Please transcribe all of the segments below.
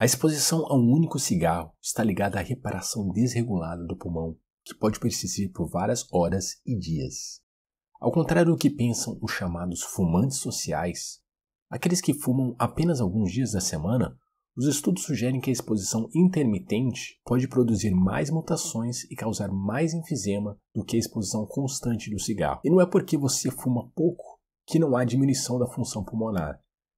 A exposição a um único cigarro está ligada à reparação desregulada do pulmão, que pode persistir por várias horas e dias. Ao contrário do que pensam os chamados fumantes sociais, aqueles que fumam apenas alguns dias da semana, os estudos sugerem que a exposição intermitente pode produzir mais mutações e causar mais enfisema do que a exposição constante do cigarro. E não é porque você fuma pouco que não há diminuição da função pulmonar.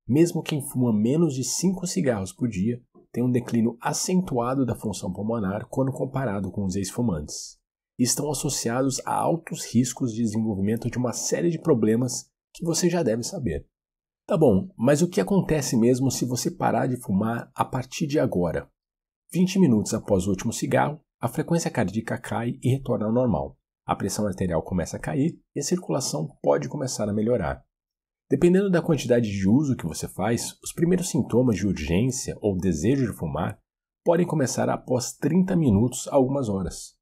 Mesmo quem fuma menos de 5 cigarros por dia tem um declínio acentuado da função pulmonar quando comparado com os ex-fumantes, estão associados a altos riscos de desenvolvimento de uma série de problemas que você já deve saber. Tá bom, mas o que acontece mesmo se você parar de fumar a partir de agora? 20 minutos após o último cigarro, a frequência cardíaca cai e retorna ao normal. A pressão arterial começa a cair e a circulação pode começar a melhorar. Dependendo da quantidade de uso que você faz, os primeiros sintomas de urgência ou desejo de fumar podem começar após 30 minutos a algumas horas.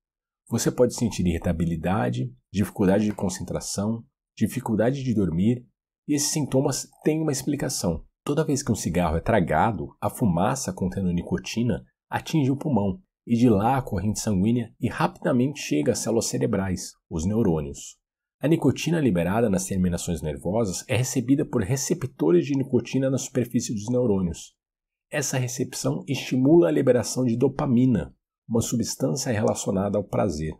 Você pode sentir irritabilidade, dificuldade de concentração, dificuldade de dormir, e esses sintomas têm uma explicação. Toda vez que um cigarro é tragado, a fumaça contendo nicotina atinge o pulmão, e de lá a corrente sanguínea e rapidamente chega às células cerebrais, os neurônios. A nicotina liberada nas terminações nervosas é recebida por receptores de nicotina na superfície dos neurônios. Essa recepção estimula a liberação de dopamina, uma substância relacionada ao prazer.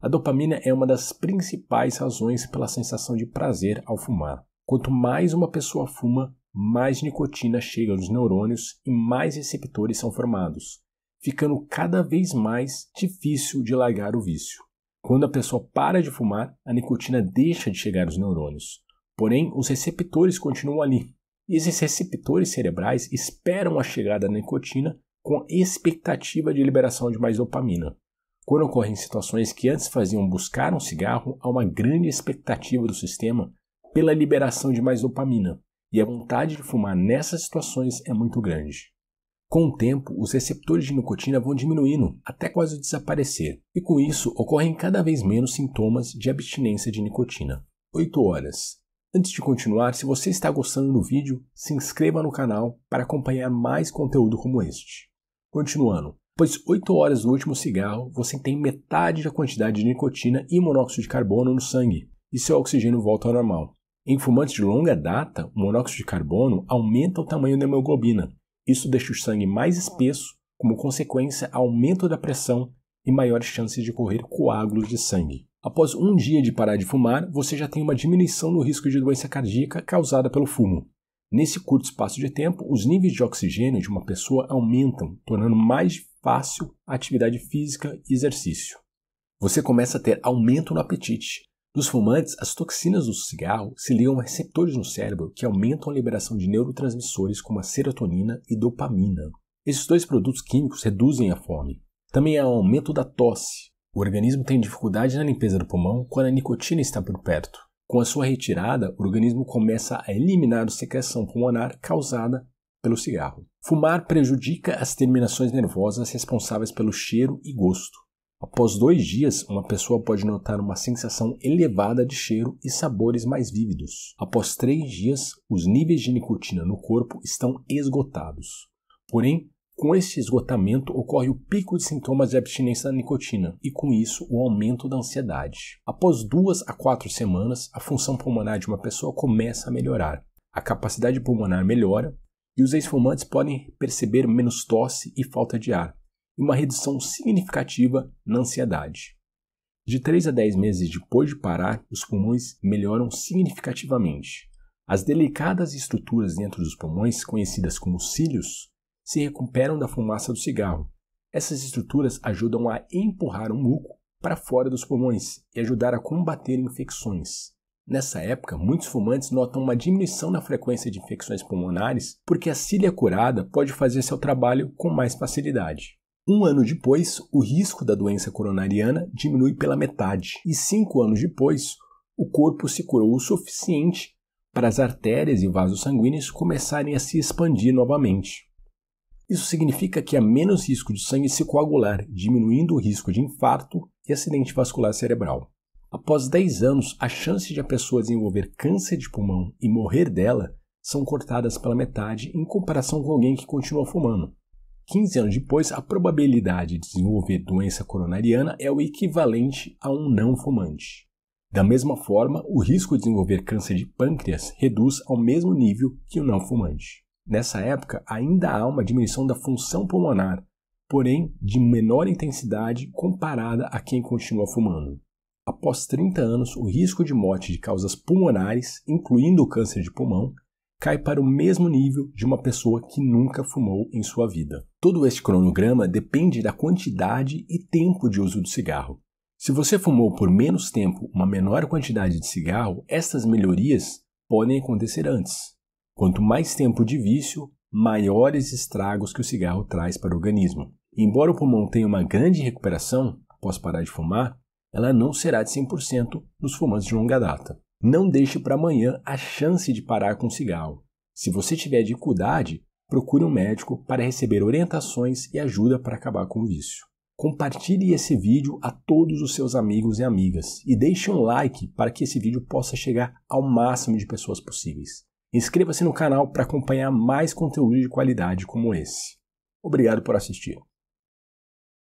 A dopamina é uma das principais razões pela sensação de prazer ao fumar. Quanto mais uma pessoa fuma, mais nicotina chega aos neurônios e mais receptores são formados, ficando cada vez mais difícil de largar o vício. Quando a pessoa para de fumar, a nicotina deixa de chegar aos neurônios. Porém, os receptores continuam ali. E esses receptores cerebrais esperam a chegada da nicotina com expectativa de liberação de mais dopamina. Quando ocorrem situações que antes faziam buscar um cigarro, há uma grande expectativa do sistema pela liberação de mais dopamina, e a vontade de fumar nessas situações é muito grande. Com o tempo, os receptores de nicotina vão diminuindo até quase desaparecer, e com isso ocorrem cada vez menos sintomas de abstinência de nicotina. 8 horas. Antes de continuar, se você está gostando do vídeo, se inscreva no canal para acompanhar mais conteúdo como este. Continuando, pois 8 horas do último cigarro você tem metade da quantidade de nicotina e monóxido de carbono no sangue, e seu oxigênio volta ao normal. Em fumantes de longa data, o monóxido de carbono aumenta o tamanho da hemoglobina, isso deixa o sangue mais espesso, como consequência, aumento da pressão e maiores chances de correr coágulos de sangue. Após um dia de parar de fumar, você já tem uma diminuição no risco de doença cardíaca causada pelo fumo. Nesse curto espaço de tempo, os níveis de oxigênio de uma pessoa aumentam, tornando mais fácil a atividade física e exercício. Você começa a ter aumento no apetite, nos fumantes, as toxinas do cigarro se ligam a receptores no cérebro que aumentam a liberação de neurotransmissores como a serotonina e dopamina. Esses dois produtos químicos reduzem a fome. Também há um aumento da tosse. O organismo tem dificuldade na limpeza do pulmão quando a nicotina está por perto. Com a sua retirada, o organismo começa a eliminar a secreção pulmonar causada pelo cigarro. Fumar prejudica as terminações nervosas responsáveis pelo cheiro e gosto. Após dois dias, uma pessoa pode notar uma sensação elevada de cheiro e sabores mais vívidos. Após três dias, os níveis de nicotina no corpo estão esgotados. Porém, com este esgotamento ocorre o pico de sintomas de abstinência da nicotina e, com isso, o aumento da ansiedade. Após duas a quatro semanas, a função pulmonar de uma pessoa começa a melhorar. A capacidade pulmonar melhora e os ex-fumantes podem perceber menos tosse e falta de ar e uma redução significativa na ansiedade. De 3 a 10 meses depois de parar, os pulmões melhoram significativamente. As delicadas estruturas dentro dos pulmões, conhecidas como cílios, se recuperam da fumaça do cigarro. Essas estruturas ajudam a empurrar o muco para fora dos pulmões e ajudar a combater infecções. Nessa época, muitos fumantes notam uma diminuição na frequência de infecções pulmonares porque a cília curada pode fazer seu trabalho com mais facilidade. Um ano depois, o risco da doença coronariana diminui pela metade, e cinco anos depois, o corpo se curou o suficiente para as artérias e vasos sanguíneos começarem a se expandir novamente. Isso significa que há menos risco de sangue se coagular, diminuindo o risco de infarto e acidente vascular cerebral. Após 10 anos, a chance de a pessoa desenvolver câncer de pulmão e morrer dela são cortadas pela metade em comparação com alguém que continua fumando. 15 anos depois, a probabilidade de desenvolver doença coronariana é o equivalente a um não fumante. Da mesma forma, o risco de desenvolver câncer de pâncreas reduz ao mesmo nível que o não fumante. Nessa época, ainda há uma diminuição da função pulmonar, porém de menor intensidade comparada a quem continua fumando. Após 30 anos, o risco de morte de causas pulmonares, incluindo o câncer de pulmão, cai para o mesmo nível de uma pessoa que nunca fumou em sua vida. Todo este cronograma depende da quantidade e tempo de uso do cigarro. Se você fumou por menos tempo uma menor quantidade de cigarro, essas melhorias podem acontecer antes. Quanto mais tempo de vício, maiores estragos que o cigarro traz para o organismo. Embora o pulmão tenha uma grande recuperação após parar de fumar, ela não será de 100% nos fumantes de longa data. Não deixe para amanhã a chance de parar com o cigarro. Se você tiver dificuldade, procure um médico para receber orientações e ajuda para acabar com o vício. Compartilhe esse vídeo a todos os seus amigos e amigas e deixe um like para que esse vídeo possa chegar ao máximo de pessoas possíveis. Inscreva-se no canal para acompanhar mais conteúdo de qualidade como esse. Obrigado por assistir.